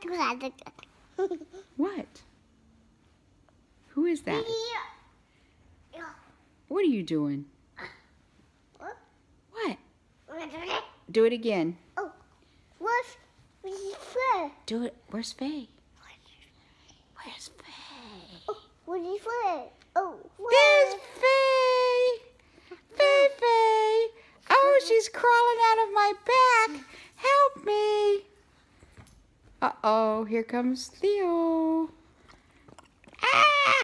What? Who is that? What are you doing? What? Do it again. Oh, where's, where's Faye? Do it. Where's Faye? Where's Faye? Oh, where's Faye? Oh, There's Faye! Faye, Faye! Oh, she's crawling out of my bed. Uh-oh, here comes Theo.